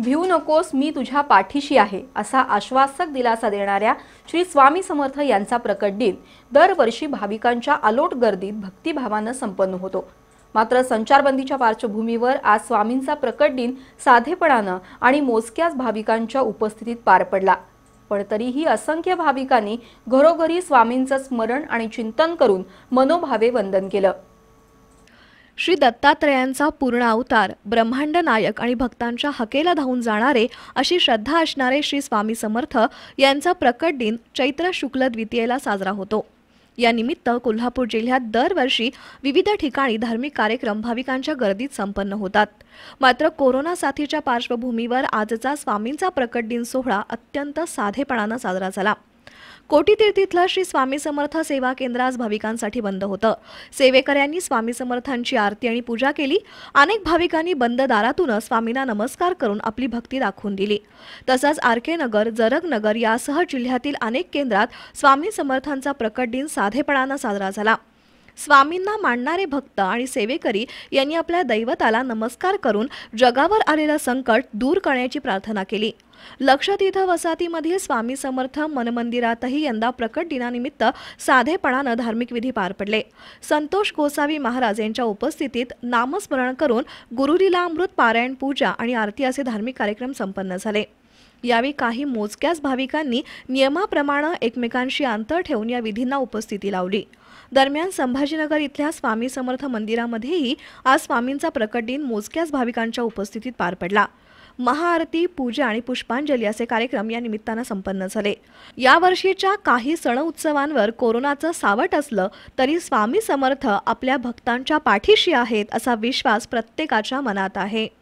भिऊ नकोस मी तुझ्या पाठीशी आहे असा आश्वासक दिलासा देणाऱ्या श्री स्वामी समर्थ यांचा प्रकट दिन दरवर्षी भाविकांच्या अलोट गर्दीत भक्तिभावानं संपन्न होतो मात्र संचारबंदीच्या पार्श्वभूमीवर आज स्वामींचा प्रकट दिन साधेपणानं आणि मोजक्याच भाविकांच्या उपस्थितीत पार पडला पण तरीही असंख्य भाविकांनी घरोघरी स्वामींचं स्मरण आणि चिंतन करून मनोभावे वंदन केलं श्री दत्तात्रयांचा पूर्ण अवतार ब्रह्मांड नायक आणि भक्तांच्या हकेला धावून जाणारे अशी श्रद्धा असणारे श्री स्वामी समर्थ यांचा प्रकट दिन चैत्र शुक्ल द्वितीयेला साजरा होतो या कोल्हापूर जिल्ह्यात दरवर्षी विविध ठिकाणी धार्मिक कार्यक्रम भाविकांच्या गर्दीत संपन्न होतात मात्र कोरोना साथीच्या पार्श्वभूमीवर आजचा स्वामींचा प्रकट दिन सोहळा अत्यंत साधेपणानं साजरा झाला कोटीतीर्थीतलं श्री स्वामी समर्थ सेवा केंद्र आज भाविकांसाठी बंद होतं सेवेकऱ्यांनी स्वामी समर्थांची आरती आणि पूजा केली अनेक भाविकांनी बंद दारातूनच स्वामींना नमस्कार करून आपली भक्ती दाखवून दिली तसंच आरके नगर जरग नगर यासह जिल्ह्यातील अनेक केंद्रात स्वामी समर्थांचा प्रकट दिन साधेपणानं साजरा झाला स्वामींना मानणारे भक्त आणि सेवेकरी यांनी आपल्या दैवताला नमस्कार करून जगावर आलेलं संकट दूर करण्याची प्रार्थना केली लक्षतीर्थ वसाहतीमधील स्वामी समर्थ मनमंदिरातही यंदा प्रकट दिनानिमित्त साधेपणानं धार्मिक विधी पार पडले संतोष गोसावी महाराज यांच्या उपस्थितीत नामस्मरण करून गुरुलीला अमृत पारायण पूजा आणि आरती असे धार्मिक कार्यक्रम संपन्न झाले यावेळी काही मोजक्याच भाविकांनी नियमाप्रमाणे एकमेकांशी अंतर ठेवून या विधींना उपस्थिती लावली दरम्यान संभाजीनगर इथल्या स्वामी समर्थ मंदिरामध्येही आज स्वामींचा प्रकट दिन मोजक्याच भाविकांच्या उपस्थितीत पार पडला महाआरती पूजा आणि पुष्पांजली असे कार्यक्रम या निमित्तानं संपन्न झाले यावर्षीच्या काही सण उत्सवांवर कोरोनाचं सावट असलं तरी स्वामी समर्थ आपल्या भक्तांच्या पाठीशी आहेत असा विश्वास प्रत्येकाच्या मनात आहे